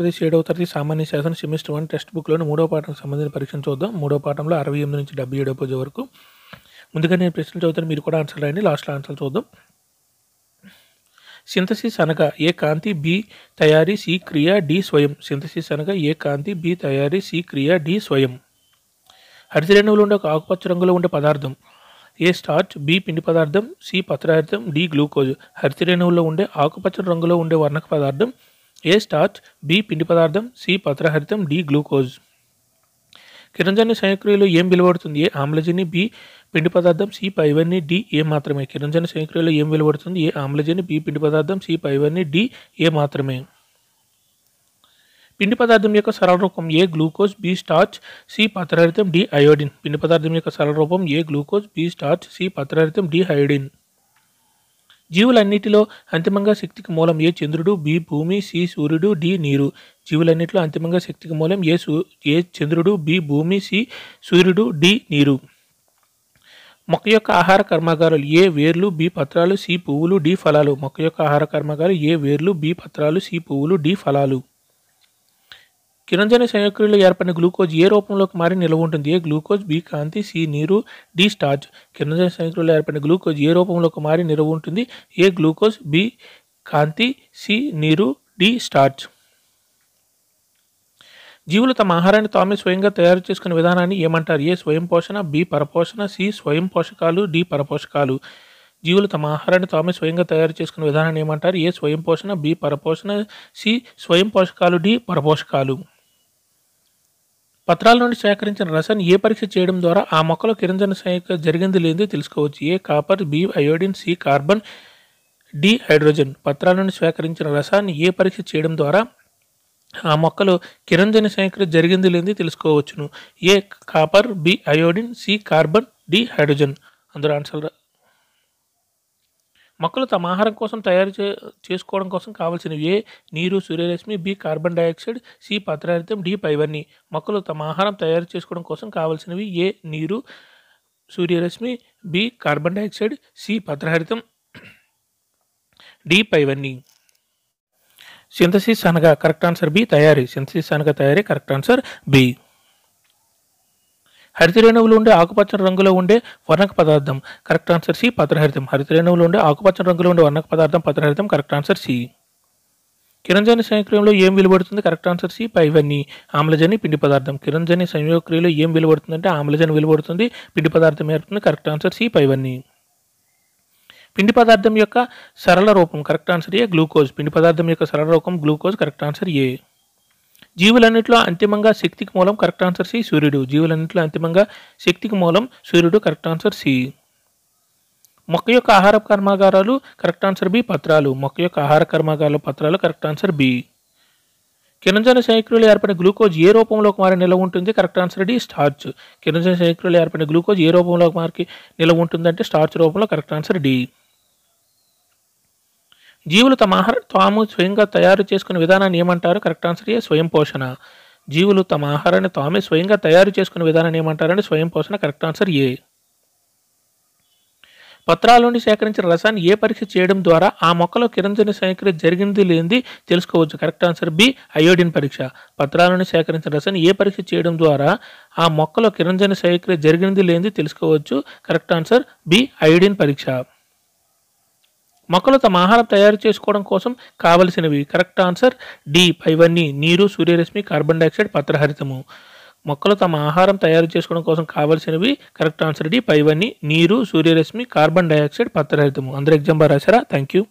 ఆంధ్రప్రదేశ్ ఏడవ తరగతి సామాన్య శాసన సెమిస్టర్ వన్ టెక్స్ట్ బుక్లోని మూడో పాఠానికి సంబంధించిన పరీక్షను చూద్దాం మూడో పాఠంలో అరవై ఎనిమిది నుంచి డెబ్బై ఏడో పూజ వరకు ముందుగా నేను ప్రశ్నలు చదువుతాను మీరు కూడా ఆన్సర్ రాయండి లాస్ట్లో ఆన్సర్ చూద్దాం సింథసిస్ అనగా ఏ కాంతి బి తయారీ సి క్రియ డి స్వయం సింథసిస్ అనగా ఏ కాంతి బి తయారీ సి క్రియ డి స్వయం హరితరేణువులు ఉండే ఒక ఆకుపచ్చ రంగులో ఉండే పదార్థం ఏ స్టార్చ్ బి పిండి పదార్థం సి పత్రార్థం డి గ్లూకోజ్ హరితరేణువుల్లో ఉండే ఆకుపచ్చ రంగులో ఉండే వర్ణక పదార్థం ए स्टार्च बी పిండి పదార్థం సి పత్రహరితం డి గ్లూకోజ్ కిరణజన్య సంయుక్రియలో ఏం వెలువడుతుంది ఏ ఆమ్లజని బి పిండి పదార్థం సి పైవన్నీ డి ఏ మాత్రమే కిరణజన్య సంయుక్రియలో ఏం వెలువడుతుంది ఏ ఆమ్లజని బి పిండి పదార్థం సి పైవన్నీ డి ఏ మాత్రమే పిండి పదార్థం యొక్క సరళ రూపం A glucose B starch C పత్రహరితం డి అయోడిన్ పిండి పదార్థం యొక్క సరళ రూపం A glucose B starch C పత్రహరితం డి అయోడిన్ జీవులన్నిటిలో అంతిమంగా శక్తికి మూలం ఏ చంద్రుడు బి భూమి సి సూర్యుడు డి నీరు జీవులన్నిటిలో అంతిమంగా శక్తికి మూలం ఏ సూ ఏ చంద్రుడు బి భూమి సి సూర్యుడు డి నీరు మొక్క యొక్క ఆహార కర్మాగారాలు ఏ వేర్లు బి పత్రాలు సి పువ్వులు డి ఫలాలు మొక్క యొక్క ఆహార కర్మాగారాలు ఏ వేర్లు బి పత్రాలు సి పువ్వులు డి ఫలాలు కిరంజన సంయోగక్రియలో ఏర్పడిన గ్లూకోజ్ ఏ రూపంలోకి మారి నిల్వ ఉంటుంది ఏ గ్లూకోజ్ బి కాంతి సి నీరు డి స్టార్చ్ కిరణజన సంయోగక్రియలో ఏర్పడిన గ్లూకోజ్ ఏ రూపంలోకి మారి నిల్వ ఉంటుంది ఏ గ్లూకోజ్ బి కాంతి సి నీరు డి స్టార్చ్ జీవులు తమ ఆహారాన్ని తామే స్వయంగా తయారు చేసుకునే విధానాన్ని ఏమంటారు ఏ స్వయం పోషణ బి పరపోషణ సి స్వయం పోషకాలు డి పరపోషకాలు జీవులు తమ ఆహారాన్ని తామే స్వయంగా తయారు చేసుకునే విధానాన్ని ఏమంటారు ఏ స్వయం పోషణ బి పరపోషణ సి స్వయం పోషకాలు డి పరపోషకాలు పత్రాల నుండి సేకరించిన రసాన్ని ఏ పరీక్ష చేయడం ద్వారా ఆ మొక్కల కిరంజన సంయుక్త జరిగింది లేదు తెలుసుకోవచ్చు A copper B iodine C carbon D hydrogen పత్రాల నుండి సేకరించిన రసాన్ని ఏ పరీక్ష చేయడం ద్వారా ఆ మొక్కలు కిరంజన సంయుక్త జరిగింది లేదు తెలుసుకోవచ్చును A copper B iodine C carbon D hydrogen అందరూ ఆన్సర్ మొక్కలు తమ ఆహారం కోసం తయారు చే చేసుకోవడం కోసం కావాల్సినవి ఏ నీరు సూర్యరశ్మి బి కార్బన్ డైఆక్సైడ్ సి పత్రారితం డి పైవర్ని మొక్కలు తమ ఆహారం తయారు చేసుకోవడం కోసం కావాల్సినవి ఏ నీరు సూర్యరశ్మి బి కార్బన్ డైఆక్సైడ్ సి పత్రహరితం డి పైవన్నీ సింథసిస్ అనగా కరెక్ట్ ఆన్సర్ బి తయారీ సింథసిస్ అనగా తయారీ కరెక్ట్ ఆన్సర్ బి హరితరేణువులు ఉండే ఆకుపచ్చ రంగులో ఉండే వర్ణక పదార్థం కరెక్ట్ ఆన్సర్ సి పత్రహరితం హరితరేణువులు ఉండే ఆకుపచ్చ రంగులో ఉండే వర్ణక పదార్థం పత్రహరితం కరెక్ట్ ఆన్సర్ సి కిరంజని సంయోక్రియంలో ఏం విలువడుతుంది కరెక్ట్ ఆన్సర్ సి పైవన్ని ఆమ్లజని పిండి పదార్థం కిరంజని సంయోక్రియలో ఏం అంటే ఆమ్లజని విలువడుతుంది పిండి పదార్థం ఏర్పడుతుంది కరెక్ట్ ఆన్సర్ సి పైవన్ని పిండి పదార్థం యొక్క సరళ రూపం కరెక్ట్ ఆన్సర్ ఏ గ్లూకోజ్ పిండి పదార్థం యొక్క సరళ రూపం గ్లూకోజ్ కరెక్ట్ ఆన్సర్ ఏ జీవులన్నింటిలో అంతిమంగా శక్తికి మూలం కరెక్ట్ ఆన్సర్ సి సూర్యుడు జీవులన్నింటిలో అంతిమంగా శక్తికి మూలం సూర్యుడు కరెక్ట్ ఆన్సర్ సి మొక్క యొక్క ఆహార కర్మాగారాలు కరెక్ట్ ఆన్సర్ బి పత్రాలు మొక్క యొక్క ఆహార కర్మాగారాలు పత్రాలు కరెక్ట్ ఆన్సర్ బి కిరంజన శైక్రులు ఏర్పడిన గ్లూకోజ్ ఏ రూపంలో మారి నిల్వ ఉంటుంది కరెక్ట్ ఆన్సర్ డి స్టార్చ్ కిరంజన శైక్రులు ఏర్పడిన గ్లూకోజ్ ఏ రూపంలో మారికి నిల్వ ఉంటుందంటే స్టార్చ్ రూపంలో కరెక్ట్ ఆన్సర్ డి జీవులు తమ ఆహారం తాము స్వయంగా తయారు చేసుకునే విధానాన్ని ఏమంటారు కరెక్ట్ ఆన్సర్ ఏ స్వయం పోషణ జీవులు తమ ఆహారాన్ని తామే స్వయంగా తయారు చేసుకునే విధానాన్ని ఏమంటారని స్వయం పోషణ కరెక్ట్ ఆన్సర్ ఏ పత్రాల నుండి సేకరించిన రసాన్ని ఏ పరీక్ష చేయడం ద్వారా ఆ మొక్కలో కిరంజని సేకరణ జరిగింది లేనిది తెలుసుకోవచ్చు కరెక్ట్ ఆన్సర్ బి అయోడిన్ పరీక్ష పత్రాల నుండి సేకరించిన రసాన్ని ఏ పరీక్ష చేయడం ద్వారా ఆ మొక్కలో కిరంజని సేకరణ జరిగింది లేనిది తెలుసుకోవచ్చు కరెక్ట్ ఆన్సర్ బి అయోడిన్ పరీక్ష మొక్కలు తమ ఆహారం తయారు చేసుకోవడం కోసం కావలసినవి కరెక్ట్ ఆన్సర్ డి పైవన్ని నీరు సూర్యరశ్మి కార్బన్ డైఆక్సైడ్ పత్రహరితము మొక్కలు తమ ఆహారం తయారు చేసుకోవడం కోసం కావలసినవి కరెక్ట్ ఆన్సర్ డి పైవన్నీ నీరు సూర్యరశ్మి కార్బన్ డైఆక్సైడ్ పత్రహరితము అందరు ఎగ్జామ్ రాశారా థ్యాంక్ యూ